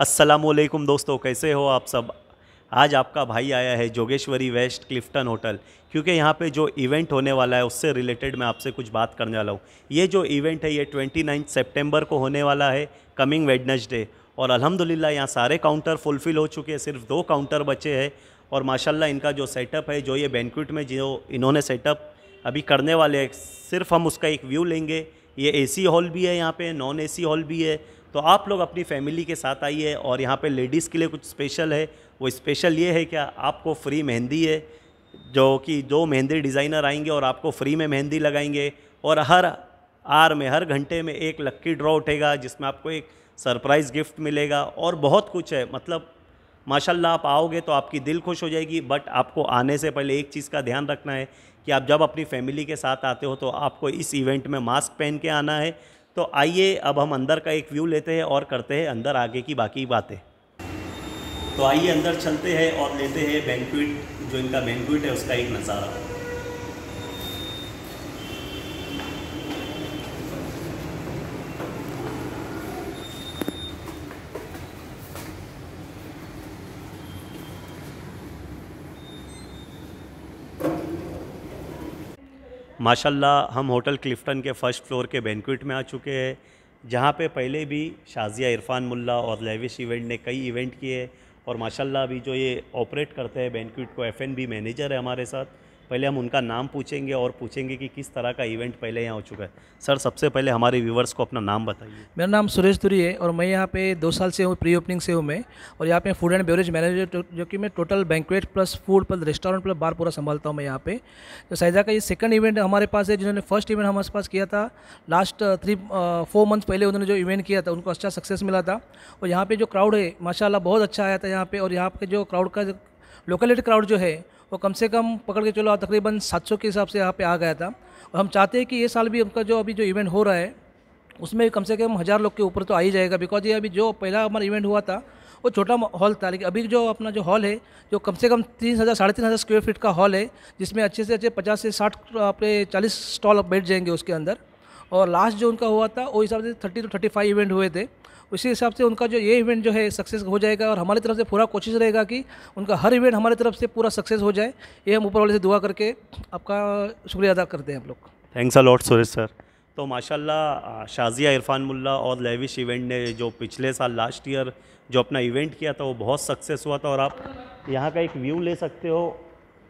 असलकुम दोस्तों कैसे हो आप सब आज आपका भाई आया है जोगेश्वरी वेस्ट क्लिफ्टन होटल क्योंकि यहाँ पे जो इवेंट होने वाला है उससे रिलेटेड मैं आपसे कुछ बात करने वाला हूँ ये जो इवेंट है ये ट्वेंटी नाइन्थ सेप्टेम्बर को होने वाला है कमिंग वेडनसडे और अल्हम्दुलिल्लाह यहाँ सारे काउंटर फुलफ़िल हो चुके हैं सिर्फ दो काउंटर बचे हैं और माशाला इनका जो सेटअप है जो ये बैंकुट में जो इन्होंने सेटअप अभी करने वाले हैं सिर्फ हम उसका एक व्यू लेंगे ये ए हॉल भी है यहाँ पर नॉन ए हॉल भी है तो आप लोग अपनी फैमिली के साथ आइए और यहाँ पे लेडीज़ के लिए कुछ स्पेशल है वो स्पेशल ये है कि आपको फ्री मेहंदी है जो कि दो मेहंदी डिज़ाइनर आएंगे और आपको फ्री में मेहंदी लगाएंगे और हर आर में हर घंटे में एक लक्की ड्रॉ उठेगा जिसमें आपको एक सरप्राइज़ गिफ्ट मिलेगा और बहुत कुछ है मतलब माशाल्लाह आप आओगे तो आपकी दिल खुश हो जाएगी बट आपको आने से पहले एक चीज़ का ध्यान रखना है कि आप जब अपनी फैमिली के साथ आते हो तो आपको इस इवेंट में मास्क पहन के आना है तो आइए अब हम अंदर का एक व्यू लेते हैं और करते हैं अंदर आगे की बाकी बातें तो आइए अंदर चलते हैं और लेते हैं बैंकुट जो इनका बैंकुट है उसका एक नज़ारा माशाल्लाह हम होटल क्लिफ्टन के फ़र्स्ट फ्लोर के बेनक्विट में आ चुके हैं जहाँ पे पहले भी शाजिया इरफान मुल्ला और लेविश इवेंट ने कई इवेंट किए और माशाल्लाह अभी जो ये ऑपरेट करते हैं बैंकुट को एफ मैनेजर है हमारे साथ पहले हम उनका नाम पूछेंगे और पूछेंगे कि किस तरह का इवेंट पहले यहाँ हो चुका है सर सबसे पहले हमारे व्यूवर्स को अपना नाम बताइए मेरा नाम सुरेश धुरी है और मैं यहाँ पे दो साल से हूँ प्री ओपनिंग से हूँ मैं और यहाँ पे फूड एंड बेवरेज मैनेजर जो कि मैं total banquet plus food plus restaurant plus bar पूरा संभालता हूँ मैं यहाँ पे तो सैजा का ये सेकंड इवेंट हमारे पास है जिन्होंने फर्स्ट इवेंट हमारे पास किया था लास्ट थ्री फोर मंथ पहले उन्होंने जो इवेंट किया था उनको अच्छा सक्सेस मिला था और यहाँ पे जो क्राउड है माशाला बहुत अच्छा आया था यहाँ पे और यहाँ पे जो क्राउड का लोकेलेट क्राउड जो है वो कम से कम पकड़ के चलो तकरीबन 700 के हिसाब से यहाँ पे आ गया था और हम चाहते हैं कि ये साल भी उनका जो अभी जो इवेंट हो रहा है उसमें कम से कम हज़ार लोग के ऊपर तो आ ही जाएगा बिकॉज ये अभी जो पहला हमारा इवेंट हुआ था वो छोटा हॉल था लेकिन अभी जो अपना जो हॉल है जो कम से कम तीन हज़ार साढ़े तीन हज़ार स्क्वेयर फीट का हॉल है जिसमें अच्छे से अच्छे पचास से साठ आप चालीस स्टॉल बैठ जाएंगे उसके अंदर और लास्ट जो उनका हुआ था वो हिसाब से thirty two thirty five event हुए थे उसी हिसाब से उनका जो ये इवेंट जो है सक्सेस हो जाएगा और हमारी तरफ से पूरा कोशिश रहेगा कि उनका हर इवेंट हमारी तरफ से पूरा सक्सेस हो जाए ये हम ऊपर वाले से दुआ करके आपका शुक्रिया अदा करते हैं हम लोग thanks a lot Suresh sir तो माशाल्लाह शाजिया इरफान मुल्ला और लेविश इवेंट ने जो पिछले साल लास्ट ईयर जो अपना इवेंट किया था वो बहुत सक्सेस हुआ था और आप यहाँ का एक व्यू ले सकते हो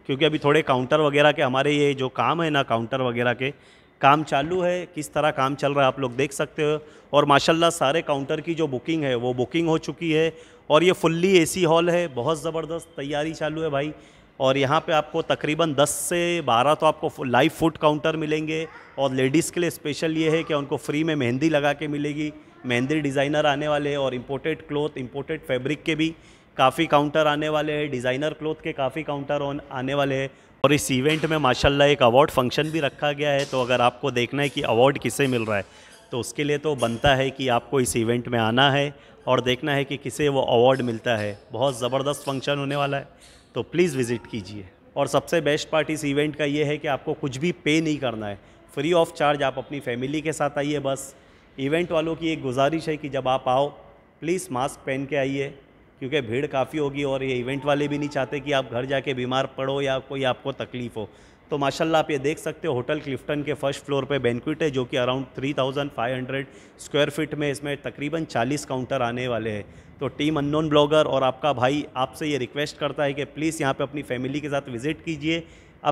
क्योंकि अभी थोड़े काउंटर वगैरह के हमारे ये जो काम है ना काउंटर वगैरह के काम चालू है किस तरह काम चल रहा है आप लोग देख सकते हो और माशाल्लाह सारे काउंटर की जो बुकिंग है वो बुकिंग हो चुकी है और ये फुल्ली एसी हॉल है बहुत ज़बरदस्त तैयारी चालू है भाई और यहाँ पे आपको तकरीबन 10 से 12 तो आपको लाइव फूड काउंटर मिलेंगे और लेडीज़ के लिए स्पेशल ये है कि उनको फ्री में मेहंदी लगा के मिलेगी मेहंदी डिज़ाइनर आने वाले और इम्पोर्टेड क्लोथ इम्पोर्टेड फैब्रिक के भी काफ़ी काउंटर आने वाले हैं डिज़ाइनर क्लोथ के काफ़ी काउंटर आने वाले हैं और इस इवेंट में माशाल्लाह एक अवार्ड फंक्शन भी रखा गया है तो अगर आपको देखना है कि अवार्ड किसे मिल रहा है तो उसके लिए तो बनता है कि आपको इस इवेंट में आना है और देखना है कि किसे वो अवार्ड मिलता है बहुत ज़बरदस्त फंक्शन होने वाला है तो प्लीज़ विज़िट कीजिए और सबसे बेस्ट पार्ट इस इवेंट का ये है कि आपको कुछ भी पे नहीं करना है फ्री ऑफ चार्ज आप अपनी फैमिली के साथ आइए बस इवेंट वालों की एक गुजारिश है कि जब आप आओ प्लीज़ मास्क पहन के आइए क्योंकि भीड़ काफ़ी होगी और ये इवेंट वाले भी नहीं चाहते कि आप घर जाके बीमार पड़ो या कोई आपको तकलीफ़ हो तो माशाल्लाह आप ये देख सकते हो होटल क्लिफ्टन के फर्स्ट फ्लोर पे बैंकुट है जो कि अराउंड 3500 स्क्वायर फीट में इसमें तकरीबन 40 काउंटर आने वाले हैं तो टीम अननोन ब्लॉगर और आपका भाई आपसे ये रिक्वेस्ट करता है कि प्लीज़ यहाँ पे अपनी फैमिली के साथ विज़िट कीजिए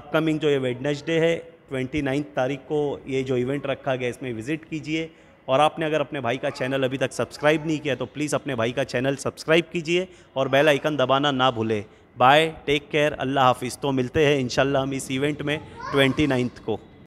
अपकमिंग जो ये वेडनेसडे है ट्वेंटी तारीख को ये जो इवेंट रखा गया इसमें विज़िट कीजिए और आपने अगर अपने भाई का चैनल अभी तक सब्सक्राइब नहीं किया तो प्लीज़ अपने भाई का चैनल सब्सक्राइब कीजिए और बेल आइकन दबाना ना भूलें बाय टेक केयर अल्लाह हाफिज़ तो मिलते हैं इन हम इस इवेंट में ट्वेंटी को